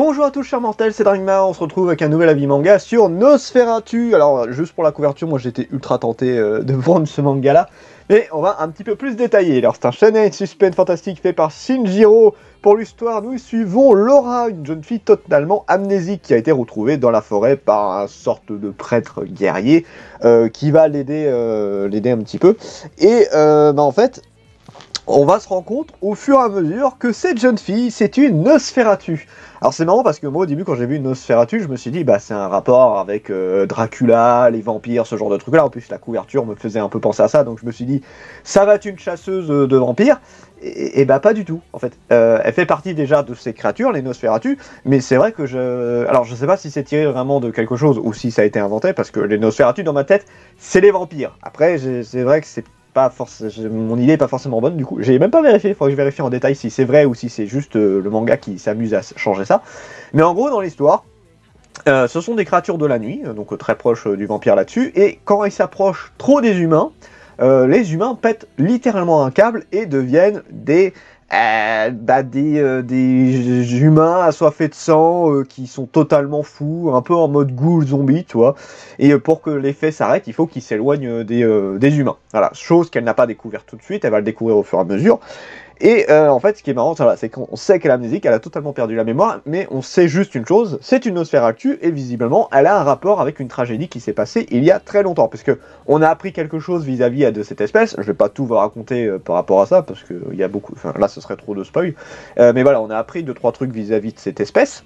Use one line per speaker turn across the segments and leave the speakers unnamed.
Bonjour à tous chers mortels, c'est Dragma, on se retrouve avec un nouvel avis manga sur Nosferatu. Alors juste pour la couverture, moi j'étais ultra tenté euh, de vendre ce manga là, mais on va un petit peu plus détailler. Alors c'est un shonen suspense fantastique fait par Shinjiro. Pour l'histoire, nous suivons Laura, une jeune fille totalement amnésique qui a été retrouvée dans la forêt par un sorte de prêtre guerrier euh, qui va l'aider euh, l'aider un petit peu. Et bah, en fait, on va se rendre compte au fur et à mesure que cette jeune fille, c'est une Nosferatu. Alors c'est marrant parce que moi au début quand j'ai vu une Nosferatu, je me suis dit bah c'est un rapport avec euh, Dracula, les vampires, ce genre de truc là. En plus la couverture me faisait un peu penser à ça, donc je me suis dit ça va être une chasseuse de vampires. Et, bah pas du tout en fait. Euh, elle fait partie déjà de ces créatures, les Nosferatu, mais c'est vrai que je, alors je sais pas si c'est tiré vraiment de quelque chose ou si ça a été inventé parce que les Nosferatu dans ma tête c'est les vampires. Après c'est vrai que c'est pas mon idée n'est pas forcément bonne du coup. J'ai même pas vérifié, il faudrait que je vérifie en détail si c'est vrai ou si c'est juste euh, le manga qui s'amuse à changer ça. Mais en gros, dans l'histoire, euh, ce sont des créatures de la nuit, euh, donc très proches du vampire là-dessus, et quand elles s'approchent trop des humains, les humains pètent littéralement un câble et deviennent des euh, bah, des, euh, des, humains assoiffés de sang euh, qui sont totalement fous, un peu en mode ghoul zombie, tu Et euh, pour que l'effet s'arrête, il faut qu'ils s'éloignent des, des, humains. Voilà, chose qu'elle n'a pas découvert tout de suite, elle va le découvrir au fur et à mesure. Et euh, en fait, ce qui est marrant, c'est qu'on sait qu'elle est amnésique, elle a totalement perdu la mémoire, mais on sait juste une chose, c'est une actue, et visiblement, elle a un rapport avec une tragédie qui s'est passée il y a très longtemps, puisque on a appris quelque chose vis-à-vis euh, de cette espèce. Je vais pas tout vous raconter euh, par rapport à ça, parce que y a beaucoup, enfin là, ce serait trop de spoil. mais voilà, on a appris deux trois trucs vis-à-vis de cette espèce.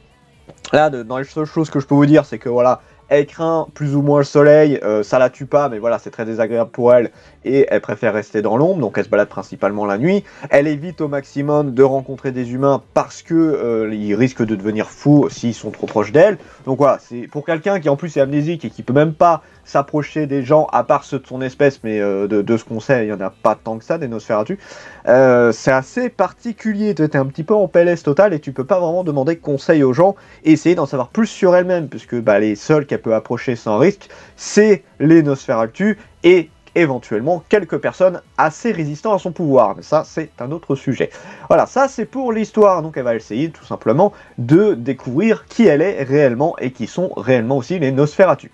Là, dans les seules choses que je peux vous dire, c'est que voilà, elle craint plus ou moins le soleil, euh, ça la tue pas, mais voilà, c'est très désagréable pour elle, et elle préfère rester dans l'ombre, donc elle se balade principalement la nuit. Elle évite au maximum de rencontrer des humains parce que euh, ils risquent de devenir fous s'ils sont trop proches d'elle. Donc voilà, c'est pour quelqu'un qui en plus est amnésique et qui peut même pas s'approcher des gens à part ceux de son espèce, mais euh, de, ce qu'on sait, il y en a pas tant que ça des Nosferatu. c'est assez particulier, tu un petit peu en PLS total et tu peux pas vraiment demander conseil aux gens, et essayer d'en savoir plus sur elle-même, puisque bah, les seuls qui peut approcher sans risque, c'est les Nosferatu et éventuellement quelques personnes assez résistantes à son pouvoir. Mais ça, c'est un autre sujet. Voilà, ça c'est pour l'histoire. Donc elle va essayer tout simplement de découvrir qui elle est réellement et qui sont réellement aussi les Nosferatu.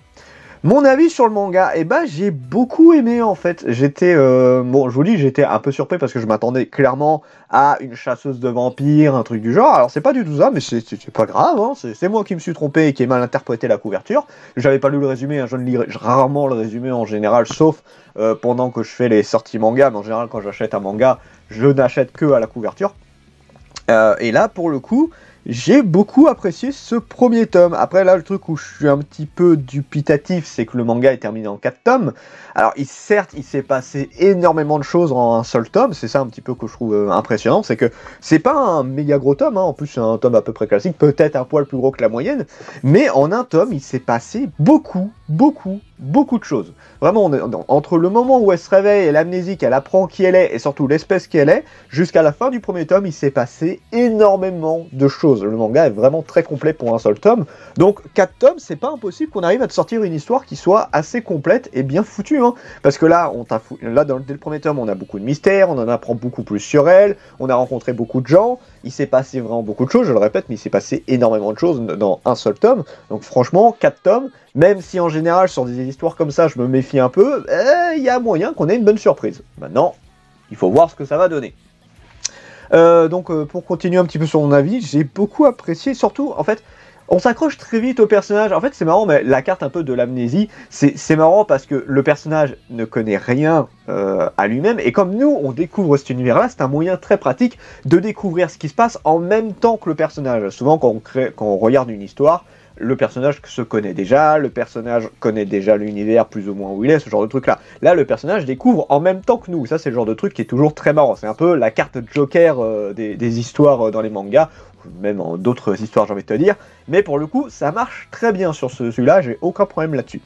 Mon avis sur le manga, eh ben j'ai beaucoup aimé en fait. J'étais euh, bon, je vous dis, j'étais un peu surpris parce que je m'attendais clairement à une chasseuse de vampires, un truc du genre. Alors c'est pas du tout ça, mais c'est pas grave. Hein. C'est moi qui me suis trompé et qui ai mal interprété la couverture. J'avais pas lu le résumé, hein. je ne lis rarement le résumé en général, sauf euh, pendant que je fais les sorties manga. Mais en général, quand j'achète un manga, je n'achète que à la couverture. Euh, et là, pour le coup, j'ai beaucoup apprécié ce premier tome. Après, là, le truc où je suis un petit peu dupitatif, c'est que le manga est terminé en 4 tomes. Alors, certes, il s'est passé énormément de choses en un seul tome. C'est ça un petit peu que je trouve euh, impressionnant. C'est que c'est pas un méga gros tome. Hein. En plus, c'est un tome à peu près classique. Peut-être un poil plus gros que la moyenne. Mais en un tome, il s'est passé beaucoup, beaucoup, beaucoup de choses. Vraiment, entre le moment où elle se réveille et l'amnésie qu'elle apprend qui elle est et surtout l'espèce qu'elle est, jusqu'à la fin du premier tome, il s'est passé énormément de choses le manga est vraiment très complet pour un seul tome. Donc, 4 tomes, c'est pas impossible qu'on arrive à te sortir une histoire qui soit assez complète et bien foutue. Hein. Parce que là, on là dans, le premier tome, on a beaucoup de mystères, on en apprend beaucoup plus sur elle, on a rencontré beaucoup de gens, il s'est passé vraiment beaucoup de choses, je le répète, mais il s'est passé énormément de choses dans un seul tome. Donc, franchement, 4 tomes, même si en général, sur des histoires comme ça, je me méfie un peu, eh, il y a moyen qu'on ait une bonne surprise. Maintenant, il faut voir ce que ça va donner. Euh, donc euh, pour continuer un petit peu sur mon avis, j'ai beaucoup apprécié, surtout en fait, on s'accroche très vite au personnage. En fait, c'est marrant, mais la carte un peu de l'amnésie, c'est marrant parce que le personnage ne connaît rien euh, à lui-même. Et comme nous, on découvre cet univers-là, c'est un moyen très pratique de découvrir ce qui se passe en même temps que le personnage. Souvent, quand crée, quand on regarde une histoire, le personnage se connaît déjà, le personnage connaît déjà l'univers plus ou moins où il est, ce genre de truc-là. Là, le personnage découvre en même temps que nous. Ça, c'est le genre de truc qui est toujours très marrant. C'est un peu la carte Joker euh, des, histoires euh, dans les mangas, ou même dans d'autres histoires, j'ai envie de te dire. Mais pour le coup, ça marche très bien sur ce, celui-là, j'ai aucun problème là-dessus.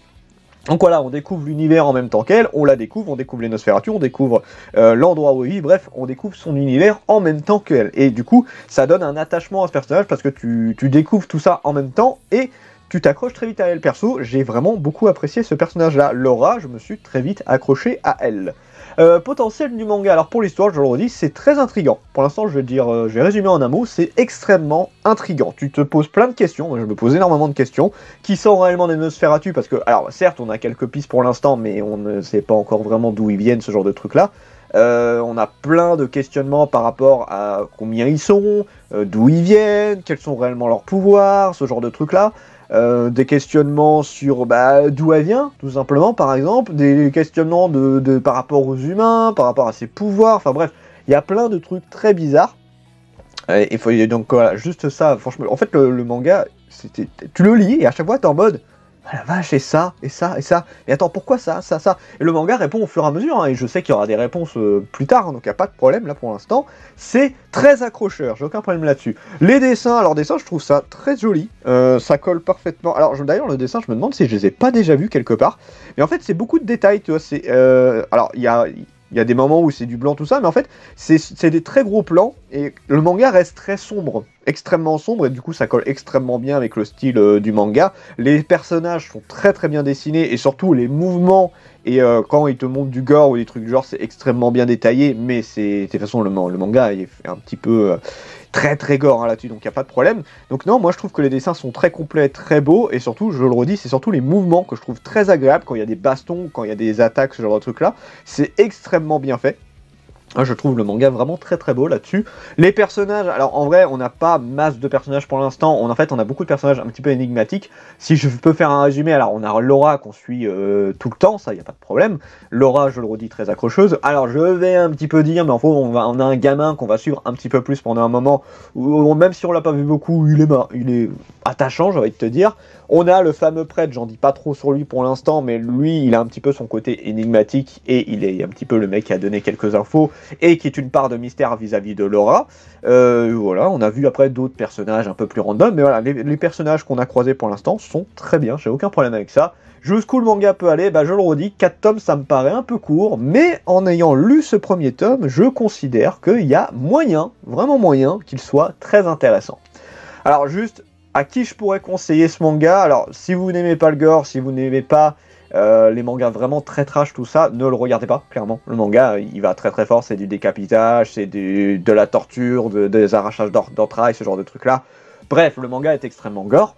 Donc voilà, on découvre l'univers en même temps qu'elle, on la découvre, on découvre les on découvre euh, l'endroit où elle vit, bref, on découvre son univers en même temps qu'elle. Et du coup, ça donne un attachement à ce personnage parce que tu, tu découvres tout ça en même temps et tu t'accroches très vite à elle. Perso, j'ai vraiment beaucoup apprécié ce personnage-là. Laura, je me suis très vite accroché à elle. Euh, potentiel du manga. Alors pour l'histoire, je le redis, c'est très intrigant. Pour l'instant, je vais dire, euh, je résumer en un mot, c'est extrêmement intrigant. Tu te poses plein de questions, je me pose énormément de questions, qui sont réellement des tu parce que, alors certes, on a quelques pistes pour l'instant, mais on ne sait pas encore vraiment d'où ils viennent, ce genre de truc-là. Euh, on a plein de questionnements par rapport à combien ils sont, d'où ils viennent, quels sont réellement leurs pouvoirs, ce genre de trucs-là. Euh, des questionnements sur bah, d'où elle vient, tout simplement, par exemple, des questionnements de, par rapport aux humains, par rapport à ses pouvoirs, enfin bref, il y a plein de trucs très bizarres. Et, faut donc voilà, juste ça, franchement, en fait, le, le manga, tu le lis et à chaque fois, t'es en mode, ah la vache, et ça, et ça, et ça. Et attends, pourquoi ça, ça, ça Et le manga répond au fur et à mesure, hein, et je sais qu'il y aura des réponses euh, plus tard, hein, donc il n'y a pas de problème là pour l'instant. C'est très accrocheur, j'ai aucun problème là-dessus. Les dessins, alors dessins, je trouve ça très joli, euh, ça colle parfaitement. Alors d'ailleurs, le dessin, je me demande si je les ai pas déjà vus quelque part. Mais en fait, c'est beaucoup de détails, tu vois. Euh, alors, il y a des moments où c'est du blanc, tout ça, mais en fait, c'est des très gros plans et le manga reste très sombre, extrêmement sombre, et du coup ça colle extrêmement bien avec le style euh, du manga. Les personnages sont très très bien dessinés, et surtout les mouvements, et euh, quand ils te montrent du gore ou des trucs du genre, c'est extrêmement bien détaillé, mais c'est... De toute façon, le, manga est un petit peu... Euh, très très gore hein, là-dessus, donc il n'y a pas de problème. Donc non, moi je trouve que les dessins sont très complets, très beaux, et surtout, je le redis, c'est surtout les mouvements que je trouve très agréables quand il y a des bastons, quand il y a des attaques, ce genre de truc là. C'est extrêmement bien fait. Ah, je trouve le manga vraiment très très beau là-dessus. Les personnages, alors en vrai, on n'a pas masse de personnages pour l'instant. en fait, on a beaucoup de personnages un petit peu énigmatiques. Si je peux faire un résumé, alors on a Laura qu'on suit euh, tout le temps, ça il n'y a pas de problème. Laura, je le redis, très accrocheuse. Alors je vais un petit peu dire, mais en fait, on, a un gamin qu'on va suivre un petit peu plus pendant un moment. Où, même si on l'a pas vu beaucoup, il est il est attachant, j'ai envie de te dire. On a le fameux prêtre, j'en dis pas trop sur lui pour l'instant, mais lui, il a un petit peu son côté énigmatique et il est un petit peu le mec qui a donné quelques infos et qui est une part de mystère vis-à-vis de Laura. Euh, voilà, on a vu après d'autres personnages un peu plus random, mais voilà, les, personnages qu'on a croisés pour l'instant sont très bien, j'ai aucun problème avec ça. Jusqu'où le manga peut aller, bah, je le redis, 4 tomes ça me paraît un peu court, mais en ayant lu ce premier tome, je considère qu'il y a moyen, vraiment moyen, qu'il soit très intéressant. Alors juste, à qui je pourrais conseiller ce manga Alors si vous n'aimez pas le gore, si vous n'aimez pas euh, les mangas vraiment très trash, tout ça, ne le regardez pas, clairement. Le manga, il va très très fort, c'est du décapitage, c'est de la torture, des arrachages d'entrailles, ce genre de trucs-là. Bref, le manga est extrêmement gore.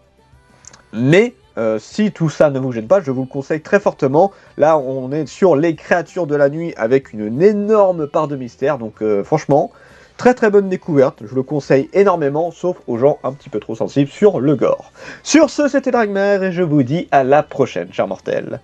Mais euh, si tout ça ne vous gêne pas, je vous le conseille très fortement. Là, on est sur les créatures de la nuit avec une énorme part de mystère, donc euh, franchement, Très très bonne découverte, je le conseille énormément, sauf aux gens un petit peu trop sensibles sur le gore. Sur ce, c'était Dragmare et je vous dis à la prochaine, chers mortels.